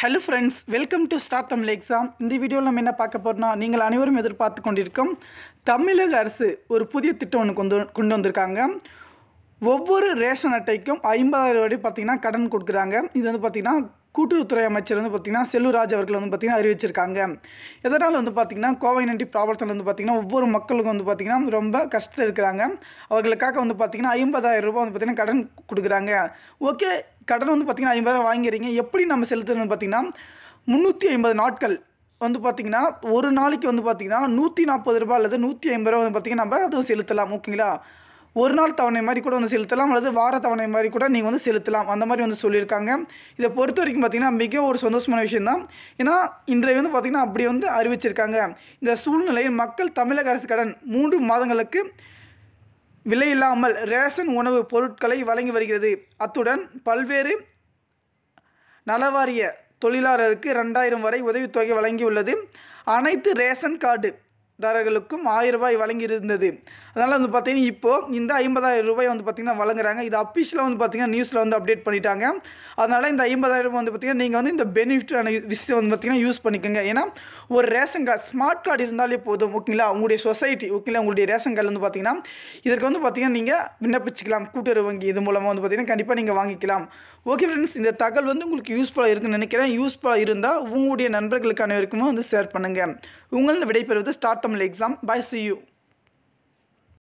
hello friends welcome to start Tamil exam இந்த வீடியோவில் நம்ம என்ன பார்க்க போகிறோம்னா நீங்கள் அனைவரும் எதிர்பார்த்து கொண்டிருக்கோம் தமிழக அரசு ஒரு புதிய திட்டம் ஒன்று கொண்டு கொண்டு வந்திருக்காங்க ஒவ்வொரு ரேஷன் அட்டைக்கும் ஐம்பதாயிரம் வரை பார்த்திங்கன்னா கடன் கொடுக்குறாங்க இது வந்து பார்த்திங்கன்னா கூட்டுறவுத்துறை அமைச்சர் வந்து பார்த்திங்கன்னா செல்லூர்ராஜ் அவர்கள் வந்து பார்த்திங்கன்னா அறிவிச்சிருக்காங்க எதனால் வந்து பார்த்திங்கன்னா கோவை நன்றி பிராபலத்தில் வந்து பார்த்திங்கன்னா ஒவ்வொரு மக்களுக்கும் வந்து பார்த்திங்கன்னா ரொம்ப கஷ்டத்தில் இருக்கிறாங்க அவர்களுக்காக வந்து பார்த்திங்கன்னா ஐம்பதாயிரம் ரூபாய் வந்து பார்த்திங்கன்னா கடன் கொடுக்குறாங்க ஓகே கடன் வந்து பார்த்திங்கன்னா ஐம்பதாயிரம் வாங்கிறீங்க எப்படி நம்ம செலுத்துறதுன்னு பார்த்திங்கன்னா முந்நூற்றி ஐம்பது நாட்கள் வந்து பார்த்திங்கன்னா ஒரு நாளைக்கு வந்து பார்த்திங்கன்னா நூற்றி நாற்பது ரூபா அல்லது நூற்றி ஐம்பது ரூபா வந்து பார்த்திங்கன்னா நம்ம அதுவும் செலுத்தலாம் ஓகேங்களா ஒரு நாள் தவணை மாதிரி கூட வந்து செலுத்தலாம் அல்லது வார தவணை மாதிரி கூட நீங்கள் வந்து செலுத்தலாம் அந்த மாதிரி வந்து சொல்லியிருக்காங்க இதை பொறுத்த வரைக்கும் பார்த்திங்கன்னா மிக ஒரு சந்தோஷமான விஷயம் தான் ஏன்னா இன்றைய வந்து பார்த்திங்கன்னா அப்படி வந்து அறிவிச்சிருக்காங்க இந்த சூழ்நிலையில் மக்கள் தமிழக அரசு கடன் மூன்று மாதங்களுக்கு விலையில்லாமல் ரேஷன் உணவு பொருட்களை வழங்கி வருகிறது அத்துடன் பல்வேறு நலவாரிய தொழிலாளருக்கு ரெண்டாயிரம் வரை உதவித்தொகை வழங்கியுள்ளது அனைத்து ரேஷன் கார்டு தாரர்களுக்கும் ஆயிரம் ரூபாய் வழங்கியிருந்தது அதனால் வந்து பார்த்திங்கன்னா இப்போது இந்த ஐம்பதாயிரம் ரூபாய் வந்து பார்த்திங்கன்னா வழங்குறாங்க இது அஃபீஷியலாக வந்து பார்த்திங்கன்னா நியூஸில் வந்து அப்டேட் பண்ணிட்டாங்க அதனால் இந்த ஐம்பதாயிரம் ரூபாய் வந்து பார்த்திங்கன்னா நீங்கள் வந்து இந்த பெனிஃபிட்டான விஷயம் வந்து பார்த்திங்கன்னா யூஸ் பண்ணிக்கோங்க ஏன்னா ஒரு ரேஷன் கார்டு ஸ்மார்ட் கார்டு இருந்தாலே போதும் ஓகேங்களா உங்களுடைய சொசைட்டி ஓகேங்களா உங்களுடைய ரேஷன் கார்டு வந்து பார்த்திங்கன்னா இதற்கு வந்து பார்த்திங்கன்னா நீங்கள் விண்ணப்பிச்சிக்கலாம் கூட்டுறவு வங்கி இது மூலமாக வந்து பார்த்திங்கன்னா கண்டிப்பாக நீங்கள் வாங்கிக்கலாம் ஓகே ஃப்ரெண்ட்ஸ் இந்த தகவல் வந்து உங்களுக்கு யூஸ்ஃபுல்லாக இருக்குன்னு நினைக்கிறேன் யூஸ்ஃபுல்லாக இருந்தால் உங்களுடைய நண்பர்களுக்கு அனைவருக்குமே வந்து ஷேர் பண்ணுங்கள் உங்களது விடைபெறுவது start Tamil exam bye see you